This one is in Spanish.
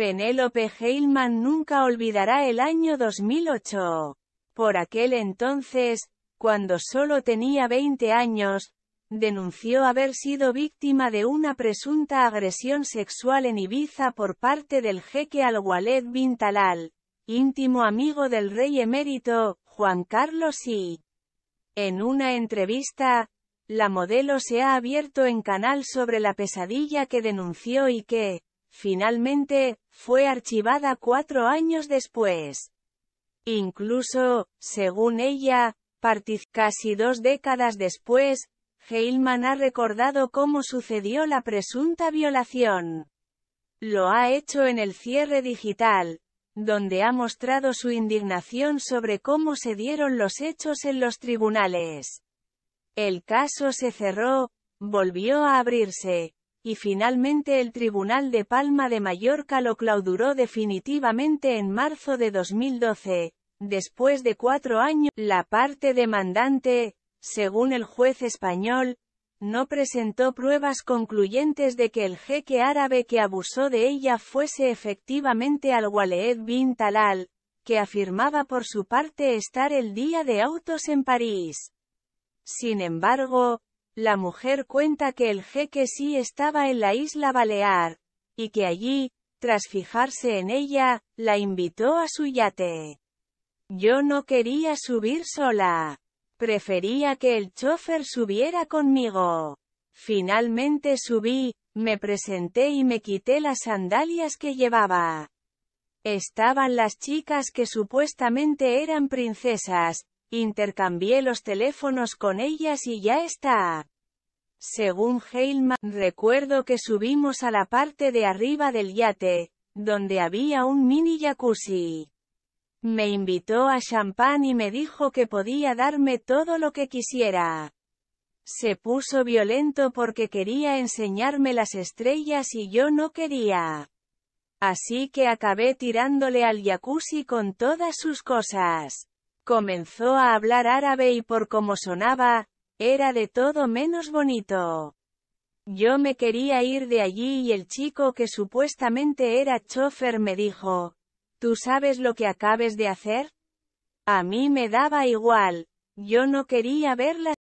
Penélope Heilman nunca olvidará el año 2008. Por aquel entonces, cuando solo tenía 20 años, denunció haber sido víctima de una presunta agresión sexual en Ibiza por parte del jeque al waled bin íntimo amigo del rey emérito, Juan Carlos I. En una entrevista, la modelo se ha abierto en canal sobre la pesadilla que denunció y que, Finalmente, fue archivada cuatro años después. Incluso, según ella, casi dos décadas después, Heilman ha recordado cómo sucedió la presunta violación. Lo ha hecho en el cierre digital, donde ha mostrado su indignación sobre cómo se dieron los hechos en los tribunales. El caso se cerró, volvió a abrirse, y finalmente el Tribunal de Palma de Mallorca lo clauduró definitivamente en marzo de 2012. Después de cuatro años, la parte demandante, según el juez español, no presentó pruebas concluyentes de que el jeque árabe que abusó de ella fuese efectivamente al Waleed bin Talal, que afirmaba por su parte estar el día de autos en París. Sin embargo, la mujer cuenta que el jeque sí estaba en la isla Balear, y que allí, tras fijarse en ella, la invitó a su yate. Yo no quería subir sola. Prefería que el chofer subiera conmigo. Finalmente subí, me presenté y me quité las sandalias que llevaba. Estaban las chicas que supuestamente eran princesas, Intercambié los teléfonos con ellas y ya está. Según Heilman, recuerdo que subimos a la parte de arriba del yate, donde había un mini jacuzzi. Me invitó a champán y me dijo que podía darme todo lo que quisiera. Se puso violento porque quería enseñarme las estrellas y yo no quería. Así que acabé tirándole al jacuzzi con todas sus cosas. Comenzó a hablar árabe y por cómo sonaba, era de todo menos bonito. Yo me quería ir de allí y el chico que supuestamente era chofer me dijo, ¿tú sabes lo que acabes de hacer? A mí me daba igual, yo no quería verla.